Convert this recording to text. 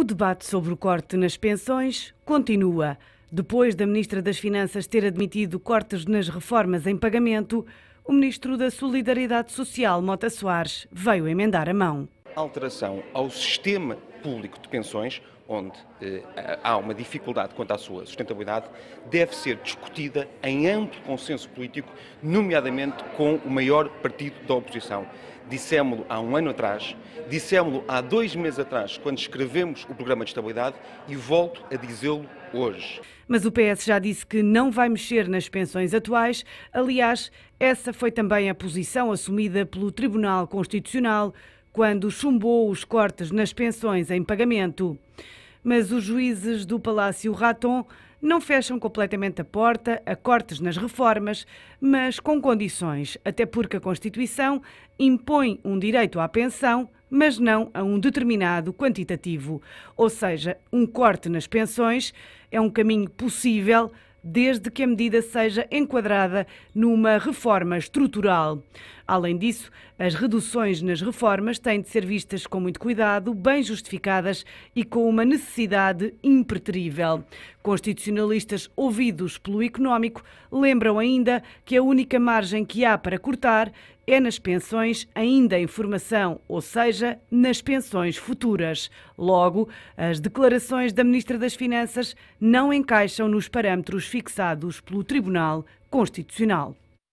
O debate sobre o corte nas pensões continua. Depois da Ministra das Finanças ter admitido cortes nas reformas em pagamento, o Ministro da Solidariedade Social, Mota Soares, veio emendar a mão alteração ao sistema público de pensões, onde eh, há uma dificuldade quanto à sua sustentabilidade, deve ser discutida em amplo consenso político, nomeadamente com o maior partido da oposição. Dissemos-lo há um ano atrás, dissemos-lo há dois meses atrás, quando escrevemos o programa de estabilidade, e volto a dizê-lo hoje. Mas o PS já disse que não vai mexer nas pensões atuais. Aliás, essa foi também a posição assumida pelo Tribunal Constitucional quando chumbou os cortes nas pensões em pagamento. Mas os juízes do Palácio Raton não fecham completamente a porta a cortes nas reformas, mas com condições, até porque a Constituição impõe um direito à pensão, mas não a um determinado quantitativo. Ou seja, um corte nas pensões é um caminho possível desde que a medida seja enquadrada numa reforma estrutural. Além disso, as reduções nas reformas têm de ser vistas com muito cuidado, bem justificadas e com uma necessidade impreterível. Constitucionalistas ouvidos pelo económico lembram ainda que a única margem que há para cortar é nas pensões ainda em formação, ou seja, nas pensões futuras. Logo, as declarações da Ministra das Finanças não encaixam nos parâmetros fixados pelo Tribunal Constitucional.